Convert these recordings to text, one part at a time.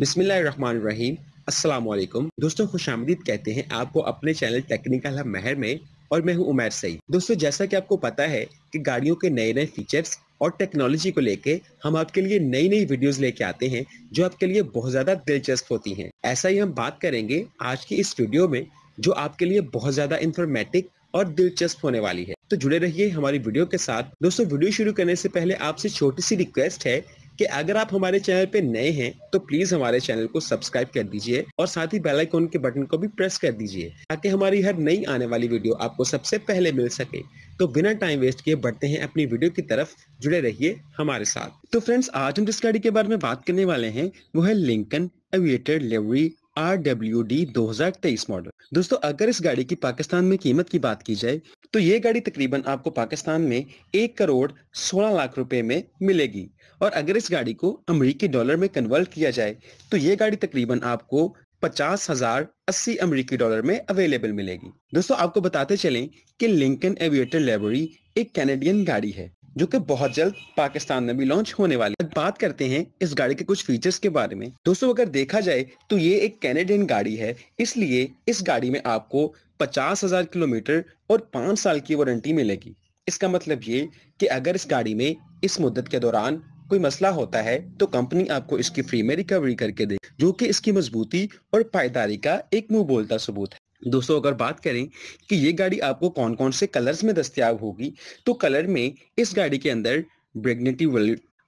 बिस्मिल्लाहिर्रहमानिर्रहीम अस्सलाम वालेकुम दोस्तों खुश आमदीद कहते हैं आपको अपने चैनल टेक्निकल हम महर में और मैं हूं उमैर सईद दोस्तों जैसा कि आपको पता है कि गाड़ियों के नए नए फीचर्स और टेक्नोलॉजी को लेके हम आपके लिए नई नई वीडियोस लेके आते हैं जो आपके लिए बहुत ज़्यादा दिलचस्प होती हैं ऐसा ही हम बात करेंगे आज की इस वीडियो में जो आपके लिए बहुत ज़्यादा इन्फॉर्मेटिव और दिलचस्प होने वाली है तो जुड़े रहिए हमारी वीडियो के साथ दोस्तों वीडियो शुरू करने से पहले आपसे छोटी सी रिक्वेस्ट है कि अगर आप हमारे चैनल पे नए हैं तो प्लीज हमारे चैनल को सब्सक्राइब कर दीजिए और साथ ही बेल आइकॉन के बटन को भी प्रेस कर दीजिए ताकि हमारी हर नई आने वाली वीडियो आपको सबसे पहले मिल सके तो बिना टाइम वेस्ट किए बढ़ते हैं अपनी वीडियो की तरफ जुड़े रहिए हमारे साथ तो फ्रेंड्स आज हम जिस गाड़ी के बारे में बात करने वाले हैं वो है लिंकन एविएटेड लेवरी आर डब्ल्यू डी दो हजार तेईस मॉडल दोस्तों अगर इस गाड़ी की पाकिस्तान में कीमत की बात की जाए तो ये गाड़ी तकरीबन आपको पाकिस्तान में एक करोड़ सोलह लाख रुपए में मिलेगी और अगर इस गाड़ी को अमरीकी डॉलर में कन्वर्ट किया जाए तो ये गाड़ी तकरीबन आपको पचास हजार अस्सी अमरीकी डॉलर में अवेलेबल मिलेगी दोस्तों आपको बताते चलें कि लिंकन एवियटर लाइब्रेरी एक कैनेडियन गाड़ी है जो कि बहुत जल्द पाकिस्तान में भी लॉन्च होने वाली बात करते हैं इस गाड़ी के कुछ फीचर्स के बारे में दोस्तों अगर देखा जाए तो ये एक कैनेडियन गाड़ी है इसलिए इस गाड़ी में आपको पचास हजार किलोमीटर और पांच साल की वारंटी मिलेगी इसका मतलब ये कि अगर इस गाड़ी में इस मुद्दत के दौरान कोई मसला होता है तो कंपनी आपको इसकी फ्री में रिकवरी करके दे जो कि इसकी मजबूती और पायदारी का एक मुंह बोलता सबूत है दोस्तों अगर बात करें कि ये गाड़ी आपको कौन कौन से कलर्स में दस्तियाब होगी तो कलर में इस गाड़ी के अंदर ब्रिगनेटी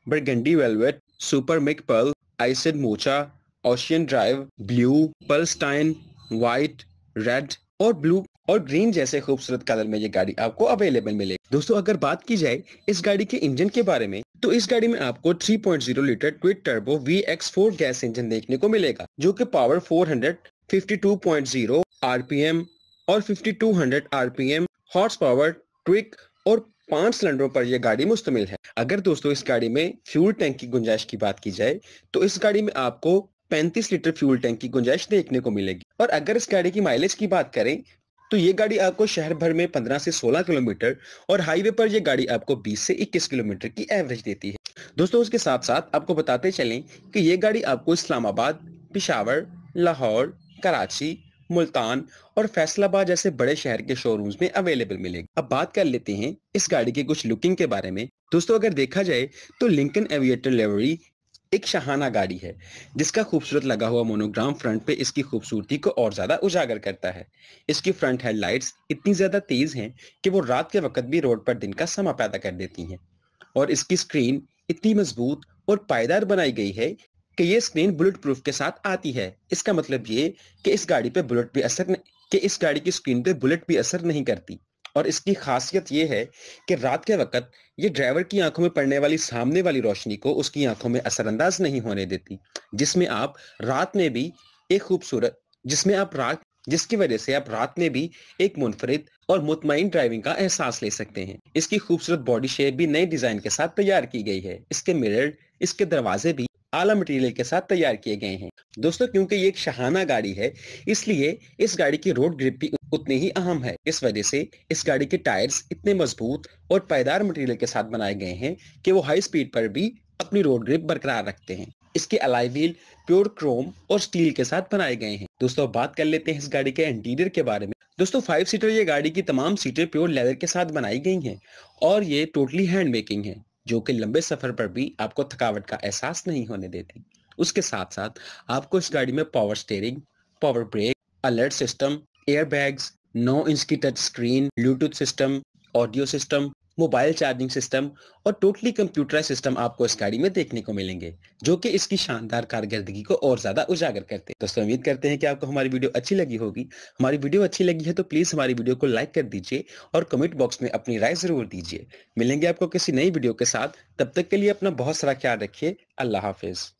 ब्रगंडी वेलवेट सुपर मिक pearl iced mocha ocean drive blue पर्लस्टाइन व्हाइट रेड और ब्लू और ग्रीन जैसे खूबसूरत कलर में ये गाड़ी आपको अवेलेबल मिलेगी दोस्तों अगर बात की जाए इस गाड़ी के इंजन के बारे में तो इस गाड़ी में आपको 3.0 litre twin turbo V X four gas engine देखने को मिलेगा जो कि पावर 400 52.0 RPM और 5200 RPM हॉर्स पावर ट्विक और पांच सिलेंडरों पर यह गाड़ी मुश्तमिल है अगर दोस्तों इस गाड़ी में फ्यूल टैंक की गुंजाइश की बात की जाए तो इस गाड़ी में आपको 35 लीटर फ्यूल टैंक की गुंजाइश देखने को मिलेगी और अगर इस गाड़ी की माइलेज की बात करें तो ये गाड़ी आपको शहर भर में 15 से 16 किलोमीटर और हाईवे पर यह गाड़ी आपको 20 से 21 किलोमीटर की एवरेज देती है दोस्तों उसके साथ साथ आपको बताते चलें कि ये गाड़ी आपको इस्लामाबाद पिशावर लाहौर कराची मुल्तान और फैसलाबाद जैसे बड़े शहर के शोरूम्स में अवेलेबल मिलेगी अब बात कर लेते हैं इस गाड़ी के कुछ लुकिंग के बारे में दोस्तों अगर देखा जाए तो लिंकन एविएटर लेवरी एक शहाना गाड़ी है जिसका खूबसूरत लगा हुआ मोनोग्राम फ्रंट पे इसकी खूबसूरती को और ज्यादा उजागर करता है इसकी फ्रंट हेडलाइट्स इतनी ज्यादा तेज हैं कि वो रात के वक्त भी रोड पर दिन का समा पैदा कर देती हैं और इसकी स्क्रीन इतनी मजबूत और पायदार बनाई गई है कि ये स्क्रीन बुलेट प्रूफ के साथ आती है इसका मतलब ये कि इस गाड़ी पे बुलेट भी असर कि इस गाड़ी की स्क्रीन पे बुलेट भी असर नहीं करती और इसकी खासियत यह है कि रात के वक्त ये ड्राइवर की आंखों में पड़ने वाली सामने वाली रोशनी को उसकी आंखों में असरअंदाज नहीं होने देती जिसमें आप रात में भी एक खूबसूरत जिसमें आप रात जिसकी वजह से आप रात में भी एक मुनफरद और मुतमिन ड्राइविंग का एहसास ले सकते हैं इसकी खूबसूरत बॉडी शेप भी नए डिजाइन के साथ तैयार की गई है इसके मिरर इसके दरवाजे भी आला मटेरियल के साथ तैयार किए गए हैं दोस्तों क्योंकि ये एक शहाना गाड़ी है इसलिए इस गाड़ी की रोड ग्रिप भी उतनी ही अहम है इस वजह से इस गाड़ी के टायर्स इतने मजबूत और पायदार मटेरियल के साथ बनाए गए हैं कि वो हाई स्पीड पर भी अपनी रोड ग्रिप बरकरार रखते हैं इसके अलाई व्हील प्योर क्रोम और स्टील के साथ बनाए गए हैं दोस्तों बात कर लेते हैं इस गाड़ी के इंटीरियर के बारे में दोस्तों फाइव सीटर ये गाड़ी की तमाम सीटें प्योर लेदर के साथ बनाई गई हैं और ये टोटली हैंड मेकिंग है जो कि लंबे सफर पर भी आपको थकावट का एहसास नहीं होने देती उसके साथ साथ आपको इस गाड़ी में power steering power brake alert system air bag नौ इंच की touch screen Bluetooth system audio system mobile charging system और टोटली कंप्यूटराइज सिस्टम आपको इस गाड़ी में देखने को मिलेंगे जो कि इसकी शानदार कारकर्दगी को और ज्यादा उजागर करते हैं दोस्तों उम्मीद करते हैं कि आपको हमारी वीडियो अच्छी लगी होगी हमारी वीडियो अच्छी लगी है तो प्लीज हमारी वीडियो को लाइक कर दीजिए और कमेंट बॉक्स में अपनी राय जरूर दीजिए मिलेंगे आपको किसी नई वीडियो के साथ तब तक के लिए अपना बहुत सारा ख्याल रखिए अल्लाह हाफिज